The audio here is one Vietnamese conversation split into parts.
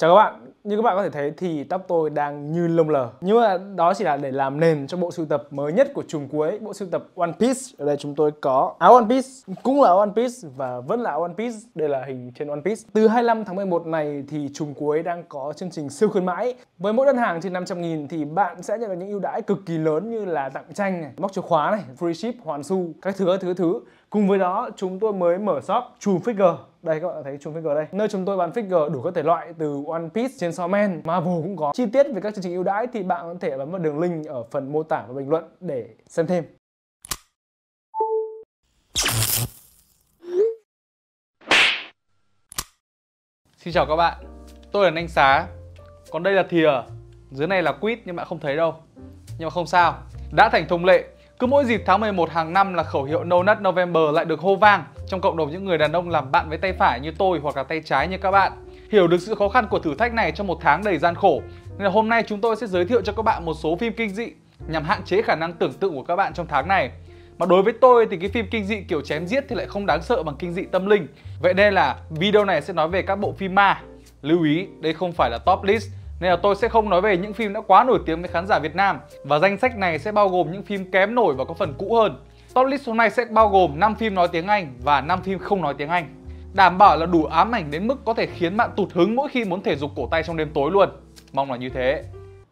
Chào các bạn, như các bạn có thể thấy thì tóc tôi đang như lông lờ Nhưng mà đó chỉ là để làm nền cho bộ sưu tập mới nhất của trùng cuối Bộ sưu tập One Piece Ở đây chúng tôi có áo One Piece Cũng là áo One Piece và vẫn là áo One Piece Đây là hình trên One Piece Từ 25 tháng 11 này thì trùng cuối đang có chương trình siêu khuyến mãi Với mỗi đơn hàng trên 500 nghìn thì bạn sẽ nhận được những ưu đãi cực kỳ lớn Như là tặng tranh này, móc chìa khóa này, free ship, hoàn su, các thứ các thứ các thứ Cùng với đó chúng tôi mới mở shop Trùm Figure đây các bạn thấy Trùm Figure đây Nơi chúng tôi bán figure đủ các thể loại từ One Piece trên Sawman, Marvel cũng có Chi tiết về các chương trình ưu đãi thì bạn có thể bấm vào đường link ở phần mô tả và bình luận để xem thêm Xin chào các bạn, tôi là Nanh Xá Còn đây là Thìa Dưới này là quýt nhưng bạn không thấy đâu Nhưng mà không sao, đã thành thông lệ cứ mỗi dịp tháng 11 hàng năm là khẩu hiệu No Nut November lại được hô vang trong cộng đồng những người đàn ông làm bạn với tay phải như tôi hoặc là tay trái như các bạn. Hiểu được sự khó khăn của thử thách này trong một tháng đầy gian khổ, nên hôm nay chúng tôi sẽ giới thiệu cho các bạn một số phim kinh dị nhằm hạn chế khả năng tưởng tượng của các bạn trong tháng này. Mà đối với tôi thì cái phim kinh dị kiểu chém giết thì lại không đáng sợ bằng kinh dị tâm linh. Vậy nên là video này sẽ nói về các bộ phim ma. Lưu ý, đây không phải là top list nên là tôi sẽ không nói về những phim đã quá nổi tiếng với khán giả Việt Nam Và danh sách này sẽ bao gồm những phim kém nổi và có phần cũ hơn Top list hôm nay sẽ bao gồm 5 phim nói tiếng Anh và 5 phim không nói tiếng Anh Đảm bảo là đủ ám ảnh đến mức có thể khiến bạn tụt hứng mỗi khi muốn thể dục cổ tay trong đêm tối luôn Mong là như thế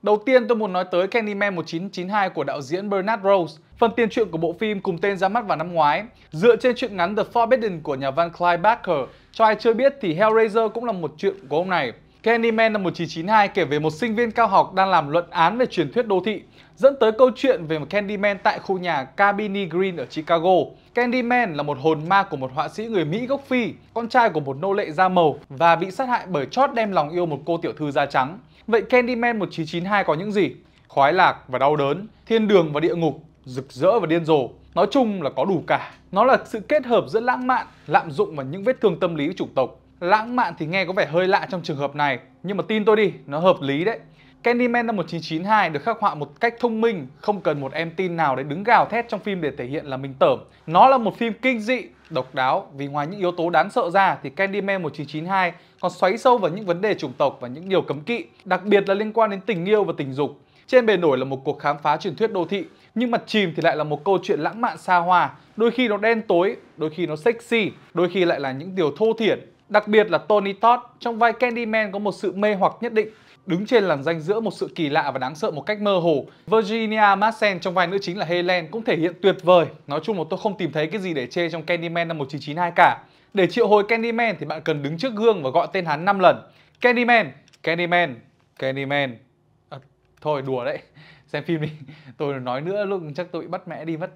Đầu tiên tôi muốn nói tới Candyman 1992 của đạo diễn Bernard Rose Phần tiền truyện của bộ phim cùng tên ra mắt vào năm ngoái Dựa trên truyện ngắn The Forbidden của nhà văn Clive Barker Cho ai chưa biết thì Hellraiser cũng là một chuyện của ông này Candyman năm 1992 kể về một sinh viên cao học đang làm luận án về truyền thuyết đô thị, dẫn tới câu chuyện về một Candyman tại khu nhà Cabini Green ở Chicago. Candyman là một hồn ma của một họa sĩ người Mỹ gốc Phi, con trai của một nô lệ da màu và bị sát hại bởi chót đem lòng yêu một cô tiểu thư da trắng. Vậy Candyman 1992 có những gì? Khoái lạc và đau đớn, thiên đường và địa ngục, rực rỡ và điên rồ. Nói chung là có đủ cả. Nó là sự kết hợp giữa lãng mạn, lạm dụng và những vết thương tâm lý của chủng tộc Lãng mạn thì nghe có vẻ hơi lạ trong trường hợp này, nhưng mà tin tôi đi, nó hợp lý đấy. Candyman năm 1992 được khắc họa một cách thông minh, không cần một em tin nào để đứng gào thét trong phim để thể hiện là mình tởm. Nó là một phim kinh dị, độc đáo vì ngoài những yếu tố đáng sợ ra thì Candyman 1992 còn xoáy sâu vào những vấn đề chủng tộc và những điều cấm kỵ, đặc biệt là liên quan đến tình yêu và tình dục. Trên bề nổi là một cuộc khám phá truyền thuyết đô thị, nhưng mặt chìm thì lại là một câu chuyện lãng mạn xa hoa, đôi khi nó đen tối, đôi khi nó sexy, đôi khi lại là những điều thô thiển Đặc biệt là Tony Todd trong vai Candyman có một sự mê hoặc nhất định, đứng trên làn danh giữa một sự kỳ lạ và đáng sợ một cách mơ hồ. Virginia Madsen trong vai nữ chính là Helen cũng thể hiện tuyệt vời. Nói chung là tôi không tìm thấy cái gì để chê trong Candyman năm 1992 cả. Để triệu hồi Candyman thì bạn cần đứng trước gương và gọi tên hắn 5 lần. Candyman, Candyman, Candyman. À, thôi đùa đấy. Xem phim đi. Tôi nói nữa lúc chắc tôi bị bắt mẹ đi mất.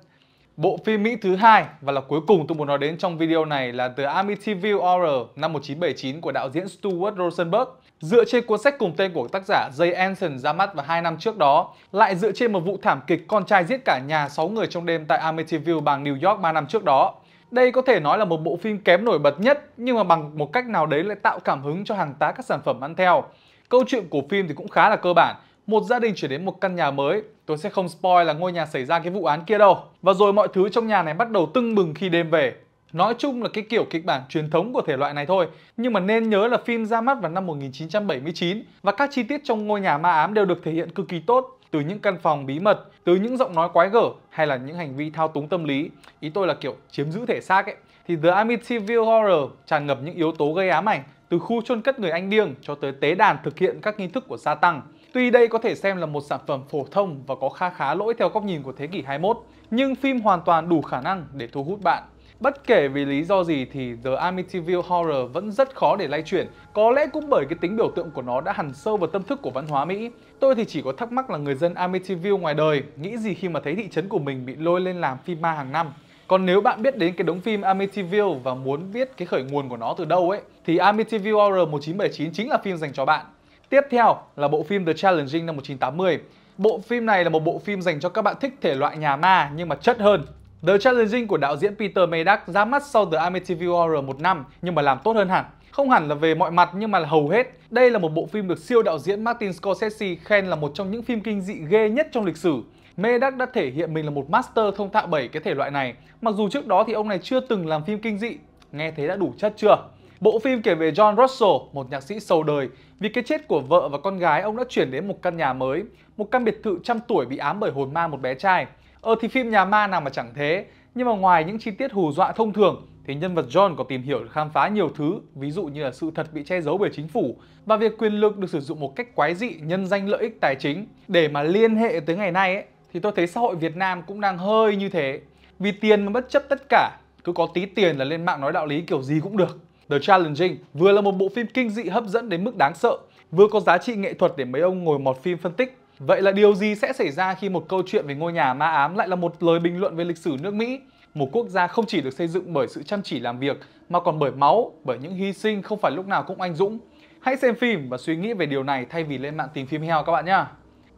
Bộ phim Mỹ thứ hai và là cuối cùng tôi muốn nói đến trong video này là The Amityville Horror năm 1979 của đạo diễn Stuart Rosenberg. Dựa trên cuốn sách cùng tên của tác giả Jay Anson ra mắt vào 2 năm trước đó, lại dựa trên một vụ thảm kịch con trai giết cả nhà 6 người trong đêm tại Amityville bang New York 3 năm trước đó. Đây có thể nói là một bộ phim kém nổi bật nhất nhưng mà bằng một cách nào đấy lại tạo cảm hứng cho hàng tá các sản phẩm ăn theo. Câu chuyện của phim thì cũng khá là cơ bản, một gia đình chuyển đến một căn nhà mới. Tôi sẽ không spoil là ngôi nhà xảy ra cái vụ án kia đâu. Và rồi mọi thứ trong nhà này bắt đầu tưng bừng khi đêm về. Nói chung là cái kiểu kịch bản truyền thống của thể loại này thôi, nhưng mà nên nhớ là phim ra mắt vào năm 1979 và các chi tiết trong ngôi nhà ma ám đều được thể hiện cực kỳ tốt từ những căn phòng bí mật, từ những giọng nói quái gở hay là những hành vi thao túng tâm lý. Ý tôi là kiểu chiếm giữ thể xác ấy. Thì The Amityville Horror tràn ngập những yếu tố gây ám ảnh, từ khu chôn cất người Anh điêng cho tới tế đàn thực hiện các nghi thức của Satan. Tuy đây có thể xem là một sản phẩm phổ thông và có khá khá lỗi theo góc nhìn của thế kỷ 21, nhưng phim hoàn toàn đủ khả năng để thu hút bạn. Bất kể vì lý do gì thì The Amityville Horror vẫn rất khó để lay chuyển, có lẽ cũng bởi cái tính biểu tượng của nó đã hằn sâu vào tâm thức của văn hóa Mỹ. Tôi thì chỉ có thắc mắc là người dân Amityville ngoài đời nghĩ gì khi mà thấy thị trấn của mình bị lôi lên làm phim ma hàng năm. Còn nếu bạn biết đến cái đống phim Amityville và muốn biết cái khởi nguồn của nó từ đâu ấy thì Amityville Horror 1979 chính là phim dành cho bạn. Tiếp theo là bộ phim The Challenging năm 1980. Bộ phim này là một bộ phim dành cho các bạn thích thể loại nhà ma nhưng mà chất hơn. The Challenging của đạo diễn Peter Medak ra mắt sau The Amityville Horror một năm nhưng mà làm tốt hơn hẳn. Không hẳn là về mọi mặt nhưng mà là hầu hết. Đây là một bộ phim được siêu đạo diễn Martin Scorsese khen là một trong những phim kinh dị ghê nhất trong lịch sử. Medak đã thể hiện mình là một master thông thạo bảy cái thể loại này. Mặc dù trước đó thì ông này chưa từng làm phim kinh dị, nghe thế đã đủ chất chưa? Bộ phim kể về John Russell, một nhạc sĩ sầu đời. Vì cái chết của vợ và con gái, ông đã chuyển đến một căn nhà mới, một căn biệt thự trăm tuổi bị ám bởi hồn ma một bé trai. Ờ thì phim nhà ma nào mà chẳng thế, nhưng mà ngoài những chi tiết hù dọa thông thường, thì nhân vật John có tìm hiểu khám phá nhiều thứ, ví dụ như là sự thật bị che giấu bởi chính phủ và việc quyền lực được sử dụng một cách quái dị nhân danh lợi ích tài chính. Để mà liên hệ tới ngày nay ấy, thì tôi thấy xã hội Việt Nam cũng đang hơi như thế. Vì tiền mà bất chấp tất cả, cứ có tí tiền là lên mạng nói đạo lý kiểu gì cũng được. The Challenging vừa là một bộ phim kinh dị hấp dẫn đến mức đáng sợ, vừa có giá trị nghệ thuật để mấy ông ngồi mọt phim phân tích. Vậy là điều gì sẽ xảy ra khi một câu chuyện về ngôi nhà ma ám lại là một lời bình luận về lịch sử nước Mỹ? Một quốc gia không chỉ được xây dựng bởi sự chăm chỉ làm việc mà còn bởi máu, bởi những hy sinh không phải lúc nào cũng anh dũng. Hãy xem phim và suy nghĩ về điều này thay vì lên mạng tìm phim heo các bạn nhé.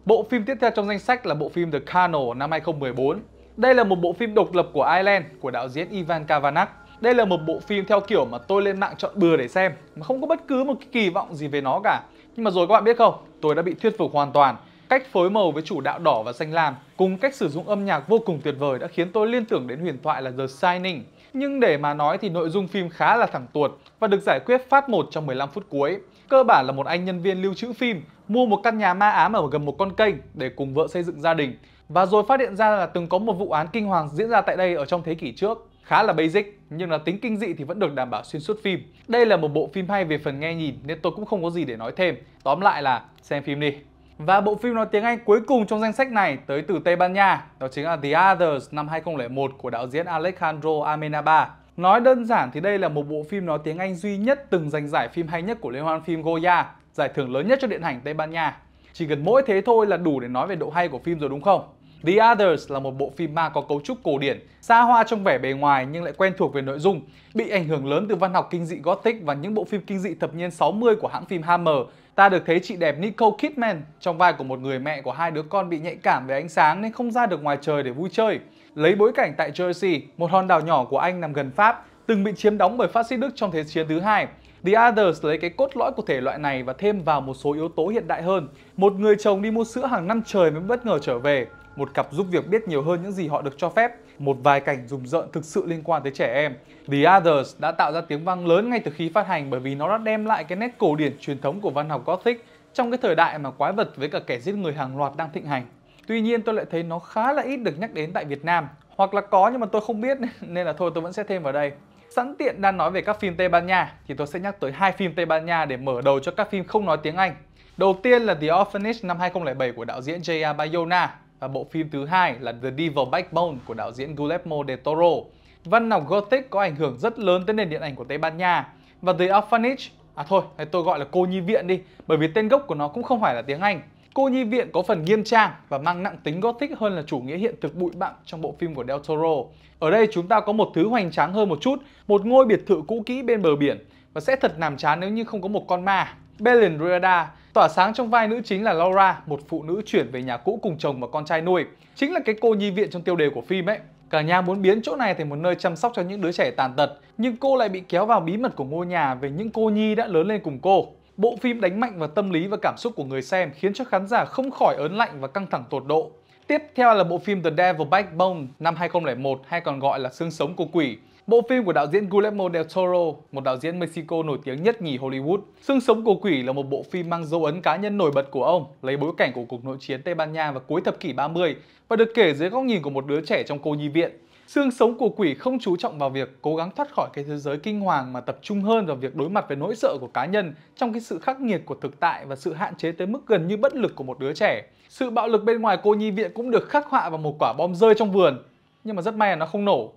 Bộ phim tiếp theo trong danh sách là bộ phim The Carnal năm 2014. Đây là một bộ phim độc lập của Ireland của đạo diễn Ivan Kavanagh. Đây là một bộ phim theo kiểu mà tôi lên mạng chọn bừa để xem mà không có bất cứ một cái kỳ vọng gì về nó cả. Nhưng mà rồi các bạn biết không, tôi đã bị thuyết phục hoàn toàn. Cách phối màu với chủ đạo đỏ và xanh lam cùng cách sử dụng âm nhạc vô cùng tuyệt vời đã khiến tôi liên tưởng đến huyền thoại là The Shining. Nhưng để mà nói thì nội dung phim khá là thẳng tuột và được giải quyết phát một trong 15 phút cuối. Cơ bản là một anh nhân viên lưu trữ phim mua một căn nhà ma ám ở gần một con kênh để cùng vợ xây dựng gia đình và rồi phát hiện ra là từng có một vụ án kinh hoàng diễn ra tại đây ở trong thế kỷ trước khá là basic nhưng là tính kinh dị thì vẫn được đảm bảo xuyên suốt phim. Đây là một bộ phim hay về phần nghe nhìn nên tôi cũng không có gì để nói thêm. Tóm lại là xem phim đi. Và bộ phim nói tiếng Anh cuối cùng trong danh sách này tới từ Tây Ban Nha, đó chính là The Others năm 2001 của đạo diễn Alejandro Amenaba. Nói đơn giản thì đây là một bộ phim nói tiếng Anh duy nhất từng giành giải phim hay nhất của Liên hoan phim Goya, giải thưởng lớn nhất cho điện ảnh Tây Ban Nha. Chỉ cần mỗi thế thôi là đủ để nói về độ hay của phim rồi đúng không? The Others là một bộ phim ma có cấu trúc cổ điển, xa hoa trong vẻ bề ngoài nhưng lại quen thuộc về nội dung, bị ảnh hưởng lớn từ văn học kinh dị Gothic và những bộ phim kinh dị thập niên 60 của hãng phim Hammer. Ta được thấy chị đẹp Nicole Kidman trong vai của một người mẹ của hai đứa con bị nhạy cảm về ánh sáng nên không ra được ngoài trời để vui chơi. Lấy bối cảnh tại Jersey, một hòn đảo nhỏ của Anh nằm gần Pháp, từng bị chiếm đóng bởi phát xít Đức trong Thế chiến thứ hai. The Others lấy cái cốt lõi của thể loại này và thêm vào một số yếu tố hiện đại hơn. Một người chồng đi mua sữa hàng năm trời mới bất ngờ trở về một cặp giúp việc biết nhiều hơn những gì họ được cho phép, một vài cảnh rùng rợn thực sự liên quan tới trẻ em. The Others đã tạo ra tiếng vang lớn ngay từ khi phát hành bởi vì nó đã đem lại cái nét cổ điển truyền thống của văn học Gothic trong cái thời đại mà quái vật với cả kẻ giết người hàng loạt đang thịnh hành. Tuy nhiên tôi lại thấy nó khá là ít được nhắc đến tại Việt Nam, hoặc là có nhưng mà tôi không biết nên là thôi tôi vẫn sẽ thêm vào đây. Sẵn tiện đang nói về các phim Tây Ban Nha thì tôi sẽ nhắc tới hai phim Tây Ban Nha để mở đầu cho các phim không nói tiếng Anh. Đầu tiên là The Orphanage năm 2007 của đạo diễn j A. Bayona À, bộ phim thứ hai là The Devil Backbone của đạo diễn Guillermo del Toro. Văn học Gothic có ảnh hưởng rất lớn tới nền điện ảnh của Tây Ban Nha và The Orphanage, à thôi, hay tôi gọi là cô nhi viện đi, bởi vì tên gốc của nó cũng không phải là tiếng Anh. Cô nhi viện có phần nghiêm trang và mang nặng tính gothic hơn là chủ nghĩa hiện thực bụi bặm trong bộ phim của Del Toro. Ở đây chúng ta có một thứ hoành tráng hơn một chút, một ngôi biệt thự cũ kỹ bên bờ biển và sẽ thật nàm chán nếu như không có một con ma. Belen Rueda tỏa sáng trong vai nữ chính là Laura, một phụ nữ chuyển về nhà cũ cùng chồng và con trai nuôi. Chính là cái cô nhi viện trong tiêu đề của phim ấy. Cả nhà muốn biến chỗ này thành một nơi chăm sóc cho những đứa trẻ tàn tật, nhưng cô lại bị kéo vào bí mật của ngôi nhà về những cô nhi đã lớn lên cùng cô. Bộ phim đánh mạnh vào tâm lý và cảm xúc của người xem khiến cho khán giả không khỏi ớn lạnh và căng thẳng tột độ. Tiếp theo là bộ phim The Devil Backbone năm 2001 hay còn gọi là Xương sống của quỷ Bộ phim của đạo diễn Guillermo del Toro, một đạo diễn Mexico nổi tiếng nhất nhì Hollywood. Sương sống của quỷ là một bộ phim mang dấu ấn cá nhân nổi bật của ông, lấy bối cảnh của cuộc nội chiến Tây Ban Nha vào cuối thập kỷ 30 và được kể dưới góc nhìn của một đứa trẻ trong cô nhi viện. Xương sống của quỷ không chú trọng vào việc cố gắng thoát khỏi cái thế giới kinh hoàng mà tập trung hơn vào việc đối mặt với nỗi sợ của cá nhân trong cái sự khắc nghiệt của thực tại và sự hạn chế tới mức gần như bất lực của một đứa trẻ. Sự bạo lực bên ngoài cô nhi viện cũng được khắc họa vào một quả bom rơi trong vườn, nhưng mà rất may là nó không nổ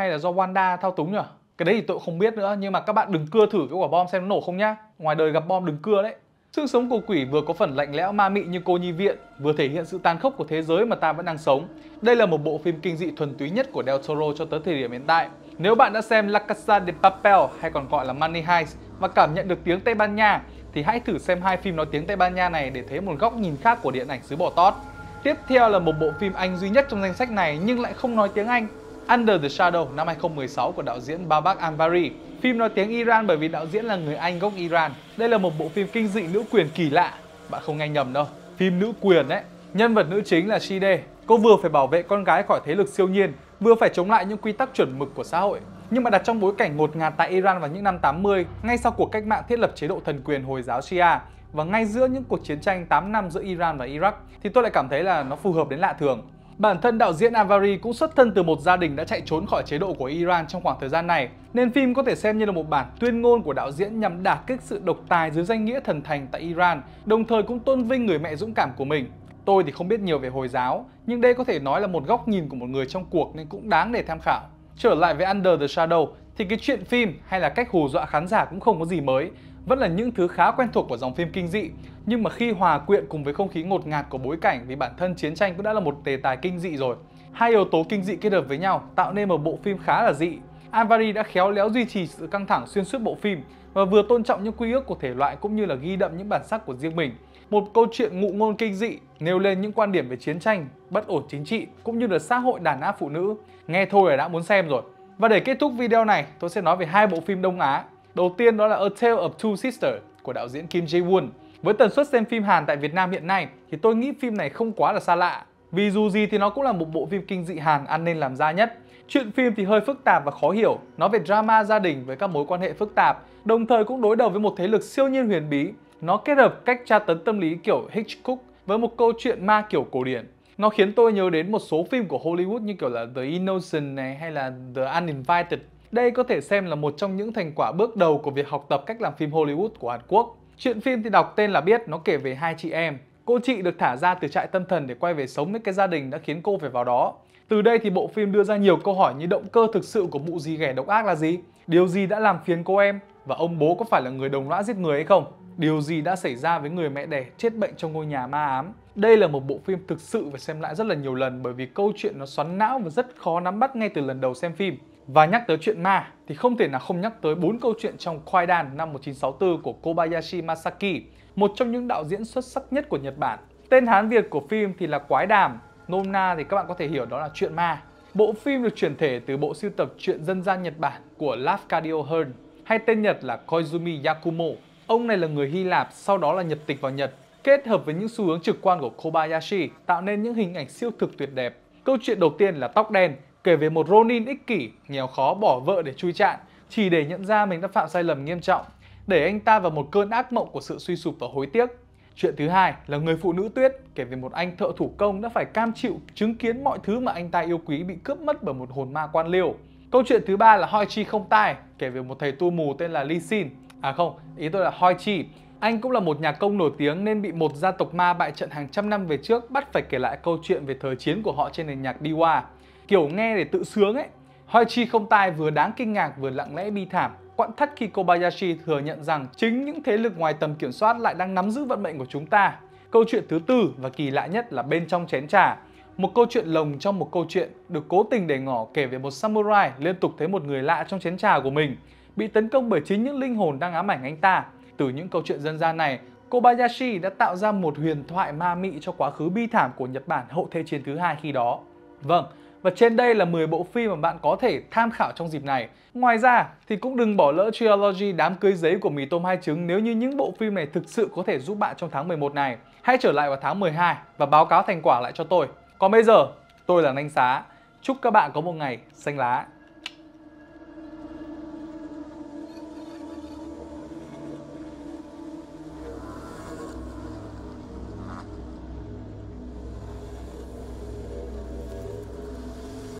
hay là do Wanda thao túng nhỉ? Cái đấy thì tôi không biết nữa nhưng mà các bạn đừng cưa thử cái quả bom xem nó nổ không nhá. Ngoài đời gặp bom đừng cưa đấy. Xương sống của quỷ vừa có phần lạnh lẽo ma mị như cô nhi viện, vừa thể hiện sự tàn khốc của thế giới mà ta vẫn đang sống. Đây là một bộ phim kinh dị thuần túy nhất của Del Toro cho tới thời điểm hiện tại. Nếu bạn đã xem La Casa de Papel hay còn gọi là Money Heist và cảm nhận được tiếng Tây Ban Nha thì hãy thử xem hai phim nói tiếng Tây Ban Nha này để thấy một góc nhìn khác của điện ảnh xứ Bò Tót. Tiếp theo là một bộ phim Anh duy nhất trong danh sách này nhưng lại không nói tiếng Anh Under the Shadow năm 2016 của đạo diễn Babak Anvari. Phim nói tiếng Iran bởi vì đạo diễn là người Anh gốc Iran. Đây là một bộ phim kinh dị nữ quyền kỳ lạ, bạn không nghe nhầm đâu. Phim nữ quyền đấy. Nhân vật nữ chính là Shide. Cô vừa phải bảo vệ con gái khỏi thế lực siêu nhiên, vừa phải chống lại những quy tắc chuẩn mực của xã hội. Nhưng mà đặt trong bối cảnh ngột ngạt tại Iran vào những năm 80, ngay sau cuộc cách mạng thiết lập chế độ thần quyền Hồi giáo Shia, và ngay giữa những cuộc chiến tranh 8 năm giữa Iran và Iraq thì tôi lại cảm thấy là nó phù hợp đến lạ thường. Bản thân đạo diễn Avari cũng xuất thân từ một gia đình đã chạy trốn khỏi chế độ của Iran trong khoảng thời gian này, nên phim có thể xem như là một bản tuyên ngôn của đạo diễn nhằm đả kích sự độc tài dưới danh nghĩa thần thành tại Iran, đồng thời cũng tôn vinh người mẹ dũng cảm của mình. Tôi thì không biết nhiều về Hồi giáo, nhưng đây có thể nói là một góc nhìn của một người trong cuộc nên cũng đáng để tham khảo. Trở lại với Under the Shadow thì cái chuyện phim hay là cách hù dọa khán giả cũng không có gì mới vẫn là những thứ khá quen thuộc của dòng phim kinh dị, nhưng mà khi hòa quyện cùng với không khí ngột ngạt của bối cảnh vì bản thân chiến tranh cũng đã là một đề tài kinh dị rồi. Hai yếu tố kinh dị kết hợp với nhau tạo nên một bộ phim khá là dị. Alvari đã khéo léo duy trì sự căng thẳng xuyên suốt bộ phim và vừa tôn trọng những quy ước của thể loại cũng như là ghi đậm những bản sắc của riêng mình. Một câu chuyện ngụ ngôn kinh dị nêu lên những quan điểm về chiến tranh, bất ổn chính trị cũng như là xã hội đàn áp phụ nữ. Nghe thôi là đã muốn xem rồi. Và để kết thúc video này, tôi sẽ nói về hai bộ phim Đông Á Đầu tiên đó là A Tale of Two Sisters của đạo diễn Kim Jae-woon. Với tần suất xem phim Hàn tại Việt Nam hiện nay thì tôi nghĩ phim này không quá là xa lạ. Vì dù gì thì nó cũng là một bộ phim kinh dị Hàn ăn nên làm ra nhất. Chuyện phim thì hơi phức tạp và khó hiểu, Nó về drama gia đình với các mối quan hệ phức tạp, đồng thời cũng đối đầu với một thế lực siêu nhiên huyền bí. Nó kết hợp cách tra tấn tâm lý kiểu Hitchcock với một câu chuyện ma kiểu cổ điển. Nó khiến tôi nhớ đến một số phim của Hollywood như kiểu là The Innocent này hay là The Uninvited đây có thể xem là một trong những thành quả bước đầu của việc học tập cách làm phim Hollywood của Hàn Quốc. Chuyện phim thì đọc tên là biết, nó kể về hai chị em. Cô chị được thả ra từ trại tâm thần để quay về sống với cái gia đình đã khiến cô phải vào đó. Từ đây thì bộ phim đưa ra nhiều câu hỏi như động cơ thực sự của mụ gì ghẻ độc ác là gì? Điều gì đã làm phiền cô em? Và ông bố có phải là người đồng lõa giết người hay không? Điều gì đã xảy ra với người mẹ đẻ chết bệnh trong ngôi nhà ma ám? Đây là một bộ phim thực sự phải xem lại rất là nhiều lần bởi vì câu chuyện nó xoắn não và rất khó nắm bắt ngay từ lần đầu xem phim. Và nhắc tới chuyện ma thì không thể nào không nhắc tới bốn câu chuyện trong Khoai đàn năm 1964 của Kobayashi Masaki, một trong những đạo diễn xuất sắc nhất của Nhật Bản. Tên Hán Việt của phim thì là Quái đàm, nôm na thì các bạn có thể hiểu đó là chuyện ma. Bộ phim được chuyển thể từ bộ sưu tập truyện dân gian Nhật Bản của Lafcadio Hearn, hay tên Nhật là Koizumi Yakumo. Ông này là người Hy Lạp, sau đó là nhập tịch vào Nhật, kết hợp với những xu hướng trực quan của Kobayashi tạo nên những hình ảnh siêu thực tuyệt đẹp. Câu chuyện đầu tiên là tóc đen, kể về một Ronin ích kỷ, nghèo khó bỏ vợ để chui chạn, chỉ để nhận ra mình đã phạm sai lầm nghiêm trọng, để anh ta vào một cơn ác mộng của sự suy sụp và hối tiếc. Chuyện thứ hai là người phụ nữ tuyết, kể về một anh thợ thủ công đã phải cam chịu chứng kiến mọi thứ mà anh ta yêu quý bị cướp mất bởi một hồn ma quan liêu. Câu chuyện thứ ba là Hoi Chi không tai, kể về một thầy tu mù tên là Lee Sin. À không, ý tôi là Hoi Chi. Anh cũng là một nhà công nổi tiếng nên bị một gia tộc ma bại trận hàng trăm năm về trước bắt phải kể lại câu chuyện về thời chiến của họ trên nền nhạc Diwa kiểu nghe để tự sướng ấy. Hoichi không tai vừa đáng kinh ngạc vừa lặng lẽ bi thảm. Quặn thắt khi Kobayashi thừa nhận rằng chính những thế lực ngoài tầm kiểm soát lại đang nắm giữ vận mệnh của chúng ta. Câu chuyện thứ tư và kỳ lạ nhất là bên trong chén trà. Một câu chuyện lồng trong một câu chuyện được cố tình để ngỏ kể về một samurai liên tục thấy một người lạ trong chén trà của mình bị tấn công bởi chính những linh hồn đang ám ảnh anh ta. Từ những câu chuyện dân gian này, Kobayashi đã tạo ra một huyền thoại ma mị cho quá khứ bi thảm của Nhật Bản hậu Thế chiến thứ hai khi đó. Vâng, và trên đây là 10 bộ phim mà bạn có thể tham khảo trong dịp này. Ngoài ra thì cũng đừng bỏ lỡ Trilogy đám cưới giấy của mì tôm hai trứng nếu như những bộ phim này thực sự có thể giúp bạn trong tháng 11 này. Hãy trở lại vào tháng 12 và báo cáo thành quả lại cho tôi. Còn bây giờ, tôi là Nanh Xá. Chúc các bạn có một ngày xanh lá.